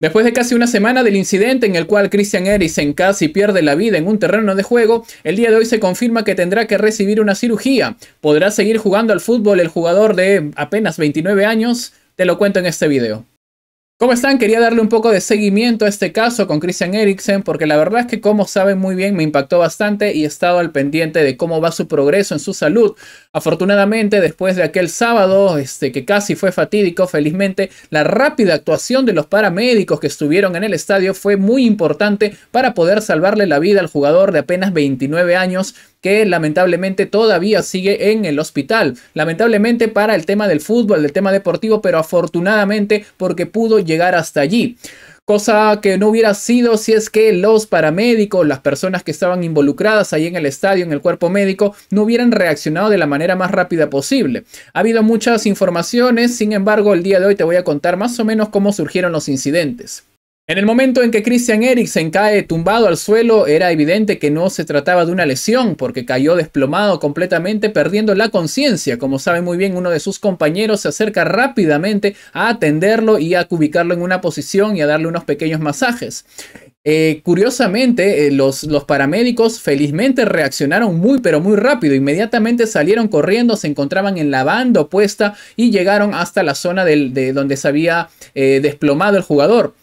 Después de casi una semana del incidente en el cual Christian Eriksen casi pierde la vida en un terreno de juego, el día de hoy se confirma que tendrá que recibir una cirugía. ¿Podrá seguir jugando al fútbol el jugador de apenas 29 años? Te lo cuento en este video. ¿Cómo están? Quería darle un poco de seguimiento a este caso con Christian Eriksen porque la verdad es que como saben muy bien me impactó bastante y he estado al pendiente de cómo va su progreso en su salud. Afortunadamente después de aquel sábado este, que casi fue fatídico, felizmente la rápida actuación de los paramédicos que estuvieron en el estadio fue muy importante para poder salvarle la vida al jugador de apenas 29 años que lamentablemente todavía sigue en el hospital. Lamentablemente para el tema del fútbol, del tema deportivo, pero afortunadamente porque pudo llegar hasta allí cosa que no hubiera sido si es que los paramédicos, las personas que estaban involucradas ahí en el estadio, en el cuerpo médico, no hubieran reaccionado de la manera más rápida posible. Ha habido muchas informaciones, sin embargo, el día de hoy te voy a contar más o menos cómo surgieron los incidentes. En el momento en que Christian Eriksen cae tumbado al suelo, era evidente que no se trataba de una lesión, porque cayó desplomado completamente, perdiendo la conciencia. Como sabe muy bien, uno de sus compañeros se acerca rápidamente a atenderlo y a ubicarlo en una posición y a darle unos pequeños masajes. Eh, curiosamente, eh, los, paramédicos felizmente reaccionaron muy pero muy rápido. Inmediatamente salieron corriendo, se encontraban en la banda opuesta y llegaron hasta la zona de donde se había eh, desplomado el jugador.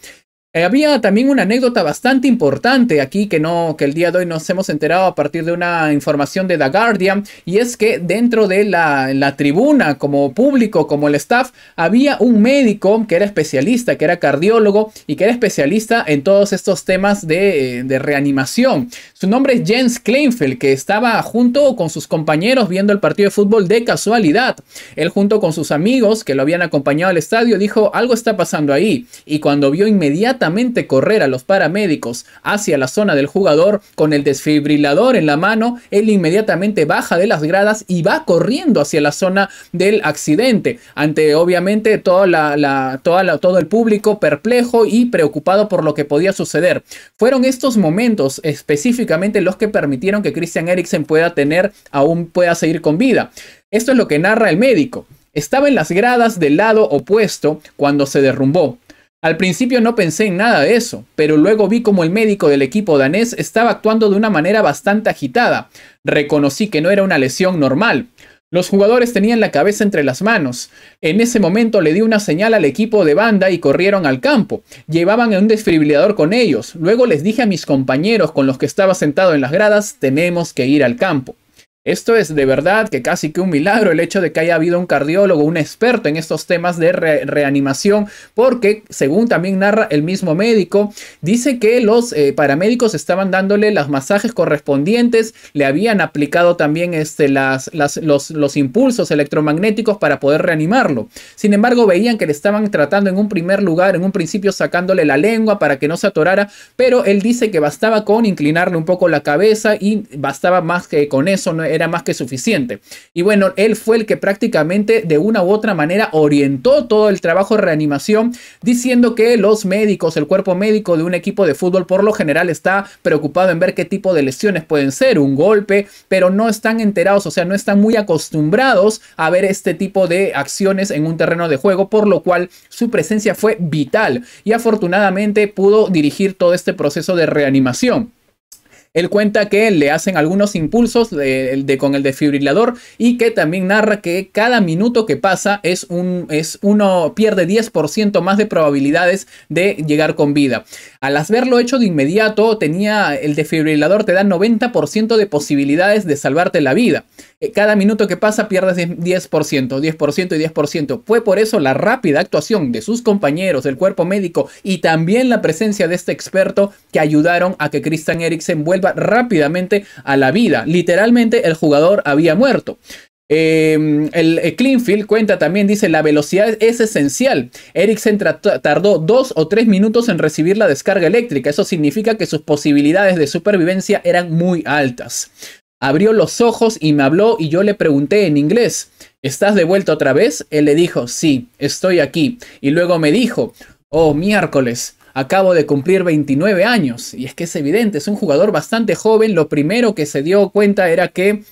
Eh, había también una anécdota bastante importante aquí que no que el día de hoy nos hemos enterado a partir de una información de The Guardian y es que dentro de la, tribuna como público como el staff había un médico que era especialista que era cardiólogo y que era especialista en todos estos temas de, eh, de reanimación su nombre es Jens Kleinfeld que estaba junto con sus compañeros viendo el partido de fútbol de casualidad él junto con sus amigos que lo habían acompañado al estadio dijo algo está pasando ahí y cuando vio inmediatamente correr a los paramédicos hacia la zona del jugador con el desfibrilador en la mano, él inmediatamente baja de las gradas y va corriendo hacia la zona del accidente, ante obviamente toda la, todo el público perplejo y preocupado por lo que podía suceder. Fueron estos momentos específicamente los que permitieron que Christian Eriksen pueda tener, aún pueda seguir con vida. Esto es lo que narra el médico. Estaba en las gradas del lado opuesto cuando se derrumbó. Al principio no pensé en nada de eso, pero luego vi como el médico del equipo danés estaba actuando de una manera bastante agitada. Reconocí que no era una lesión normal. Los jugadores tenían la cabeza entre las manos. En ese momento le di una señal al equipo de banda y corrieron al campo. Llevaban un desfibrilador con ellos. Luego les dije a mis compañeros con los que estaba sentado en las gradas, tenemos que ir al campo. Esto es de verdad que casi que un milagro el hecho de que haya habido un cardiólogo, un experto en estos temas de reanimación, porque según también narra el mismo médico, dice que los eh, paramédicos estaban dándole los masajes correspondientes, le habían aplicado también este, las, los, los impulsos electromagnéticos para poder reanimarlo. Sin embargo, veían que le estaban tratando en un primer lugar, en un principio sacándole la lengua para que no se atorara, pero él dice que bastaba con inclinarle un poco la cabeza y bastaba más que con eso, no era más que suficiente. Y bueno, él fue el que prácticamente de una u otra manera orientó todo el trabajo de reanimación diciendo que los médicos, el cuerpo médico de un equipo de fútbol por lo general está preocupado en ver qué tipo de lesiones pueden ser, un golpe, pero no están enterados, o sea, no están muy acostumbrados a ver este tipo de acciones en un terreno de juego, por lo cual su presencia fue vital y afortunadamente pudo dirigir todo este proceso de reanimación. Él cuenta que le hacen algunos impulsos con el desfibrilador y que también narra que cada minuto que pasa es un, uno pierde 10% más de probabilidades de llegar con vida. Al haberlo hecho de inmediato, tenía el desfibrilador te da 90% de posibilidades de salvarte la vida cada minuto que pasa pierdes 10%, 10%, y 10%. Fue por eso la rápida actuación de sus compañeros, del cuerpo médico y también la presencia de este experto que ayudaron a que Christian Eriksen vuelva rápidamente a la vida. Literalmente el jugador había muerto. Em, el, Cleanfield eh, cuenta también, dice, la velocidad es esencial. Eriksen tardó dos o tres minutos en recibir la descarga eléctrica. Eso significa que sus posibilidades de supervivencia eran muy altas abrió los ojos y me habló y yo le pregunté en inglés, ¿estás de vuelta otra vez? Él le dijo, sí, estoy aquí. Y luego me dijo, oh miércoles, acabo de cumplir 29 años. Y es que es evidente, es un jugador bastante joven. Lo primero que se dio cuenta era que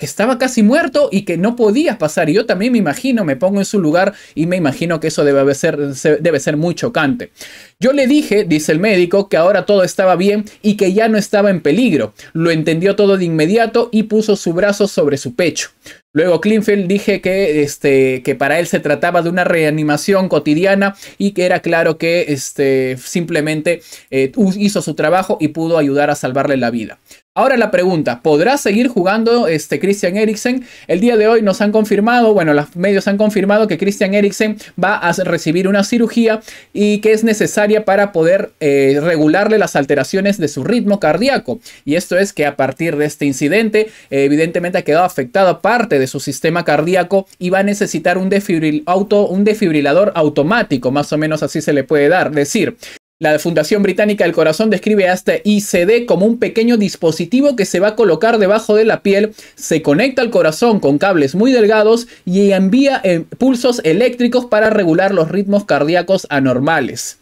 que estaba casi muerto y que no podías pasar. Y yo también me imagino, me pongo en su lugar y me imagino que eso debe ser, debe ser muy chocante. Yo le dije, dice el médico, que ahora todo estaba bien y que ya no estaba en peligro. Lo entendió todo de inmediato y puso su brazo sobre su pecho. Luego Klinfeld dije que, este, que para él se trataba de una reanimación cotidiana y que era claro que este, simplemente eh, hizo su trabajo y pudo ayudar a salvarle la vida. Ahora la pregunta, ¿podrá seguir jugando este Christian Eriksen? El día de hoy nos han confirmado, bueno, los medios han confirmado que Christian Eriksen va a recibir una cirugía y que es necesaria para poder eh, regularle las alteraciones de su ritmo cardíaco. Y esto es que a partir de este incidente, evidentemente ha quedado afectada parte de su sistema cardíaco y va a necesitar un, un defibrilador automático, más o menos así se le puede dar. decir, la Fundación Británica del Corazón describe a este ICD como un pequeño dispositivo que se va a colocar debajo de la piel, se conecta al corazón con cables muy delgados y envía eh, pulsos eléctricos para regular los ritmos cardíacos anormales.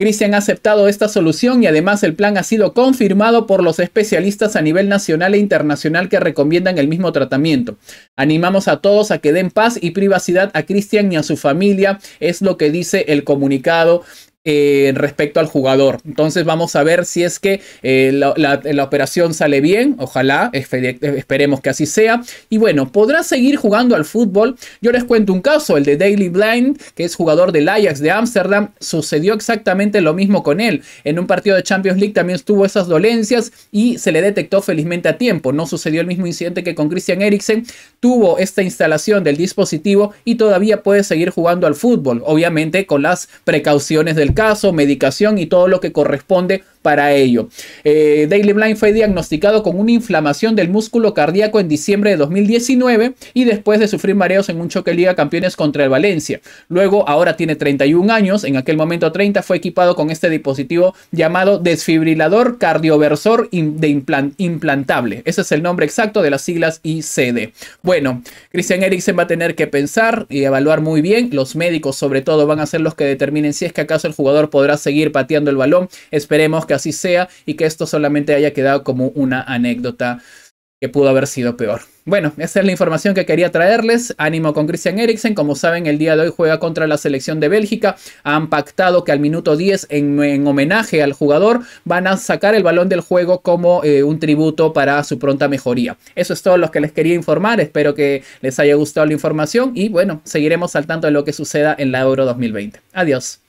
Christian ha aceptado esta solución y además el plan ha sido confirmado por los especialistas a nivel nacional e internacional que recomiendan el mismo tratamiento. Animamos a todos a que den paz y privacidad a Christian y a su familia, es lo que dice el comunicado eh, respecto al jugador. Entonces vamos a ver si es que eh, la, operación sale bien, ojalá, esperemos que así sea. Y bueno, ¿podrá seguir jugando al fútbol? Yo les cuento un caso, el de Daily Blind, que es jugador del Ajax de Ámsterdam, sucedió exactamente lo mismo con él. En un partido de Champions League también tuvo esas dolencias y se le detectó felizmente a tiempo. No sucedió el mismo incidente que con Christian Eriksen, tuvo esta instalación del dispositivo y todavía puede seguir jugando al fútbol, obviamente con las precauciones del caso, medicación y todo lo que corresponde para ello. Eh, Daily Blind fue diagnosticado con una inflamación del músculo cardíaco en diciembre de 2019 y después de sufrir mareos en un choque Liga Campeones contra el Valencia. Luego, ahora tiene 31 años, en aquel momento 30, fue equipado con este dispositivo llamado desfibrilador cardioversor de implantable. Ese es el nombre exacto de las siglas ICD. Bueno, Christian Eriksen va a tener que pensar y evaluar muy bien. Los médicos sobre todo van a ser los que determinen si es que acaso el jugador podrá seguir pateando el balón. Esperemos que así sea y que esto solamente haya quedado como una anécdota que pudo haber sido peor. Bueno, esa es la información que quería traerles. Ánimo con Christian Eriksen. Como saben, el día de hoy juega contra la selección de Bélgica. Han pactado que al minuto 10, en, homenaje al jugador, van a sacar el balón del juego como eh, un tributo para su pronta mejoría. Eso es todo lo que les quería informar. Espero que les haya gustado la información y bueno, seguiremos al tanto de lo que suceda en la Euro 2020. Adiós.